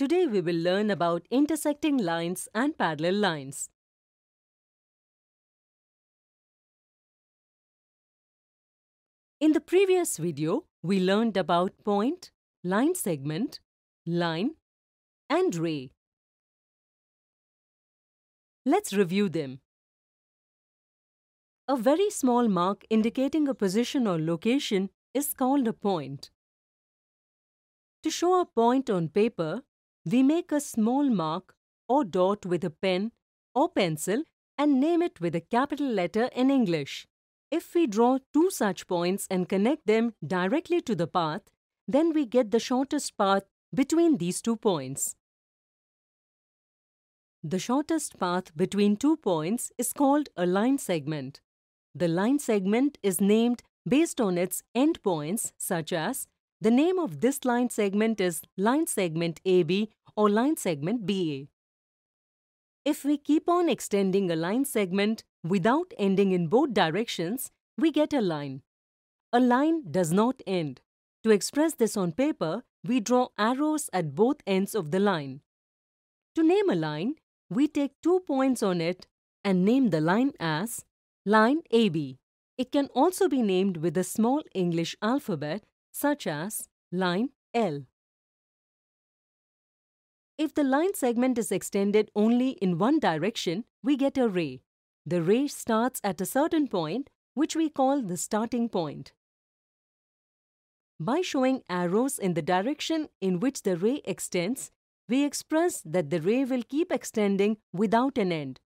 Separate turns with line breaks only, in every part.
Today we will learn about intersecting lines and parallel lines. In the previous video, we learned about point, line segment, line and ray. Let's review them. A very small mark indicating a position or location is called a point. To show a point on paper, we make a small mark or dot with a pen or pencil and name it with a capital letter in English. If we draw two such points and connect them directly to the path, then we get the shortest path between these two points. The shortest path between two points is called a line segment. The line segment is named based on its endpoints such as the name of this line segment is line segment AB or line segment BA. If we keep on extending a line segment without ending in both directions, we get a line. A line does not end. To express this on paper, we draw arrows at both ends of the line. To name a line, we take two points on it and name the line as line AB. It can also be named with a small English alphabet such as line L. If the line segment is extended only in one direction, we get a ray. The ray starts at a certain point, which we call the starting point. By showing arrows in the direction in which the ray extends, we express that the ray will keep extending without an end.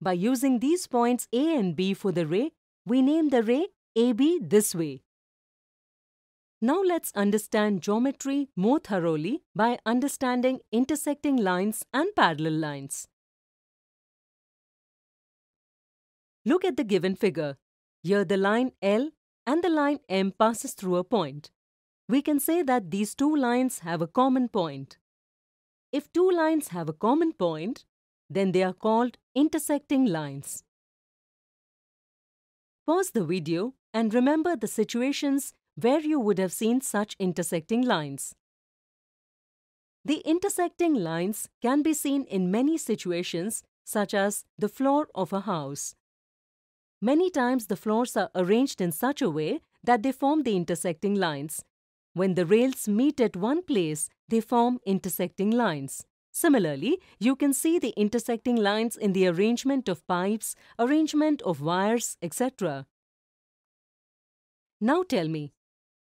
By using these points A and B for the ray, we name the ray AB this way. Now let's understand geometry more thoroughly by understanding intersecting lines and parallel lines. Look at the given figure. Here the line L and the line M passes through a point. We can say that these two lines have a common point. If two lines have a common point, then they are called intersecting lines. Pause the video and remember the situations where you would have seen such intersecting lines. The intersecting lines can be seen in many situations such as the floor of a house. Many times the floors are arranged in such a way that they form the intersecting lines. When the rails meet at one place, they form intersecting lines. Similarly, you can see the intersecting lines in the arrangement of pipes, arrangement of wires, etc. Now tell me,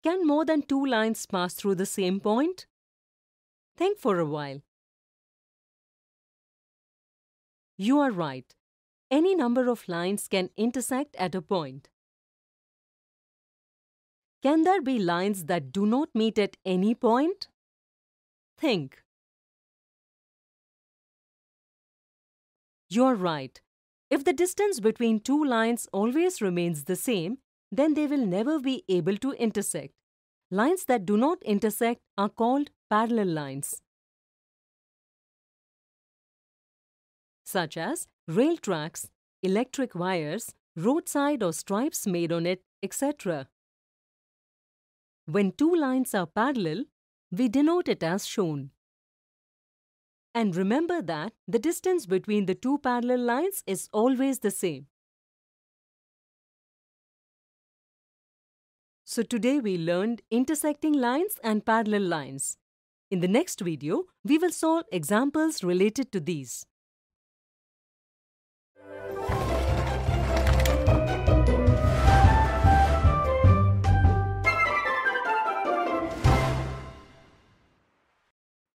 can more than two lines pass through the same point? Think for a while. You are right. Any number of lines can intersect at a point. Can there be lines that do not meet at any point? Think. You're right. If the distance between two lines always remains the same, then they will never be able to intersect. Lines that do not intersect are called parallel lines, such as rail tracks, electric wires, roadside or stripes made on it, etc. When two lines are parallel, we denote it as shown. And remember that the distance between the two parallel lines is always the same. So today we learned intersecting lines and parallel lines. In the next video, we will solve examples related to these.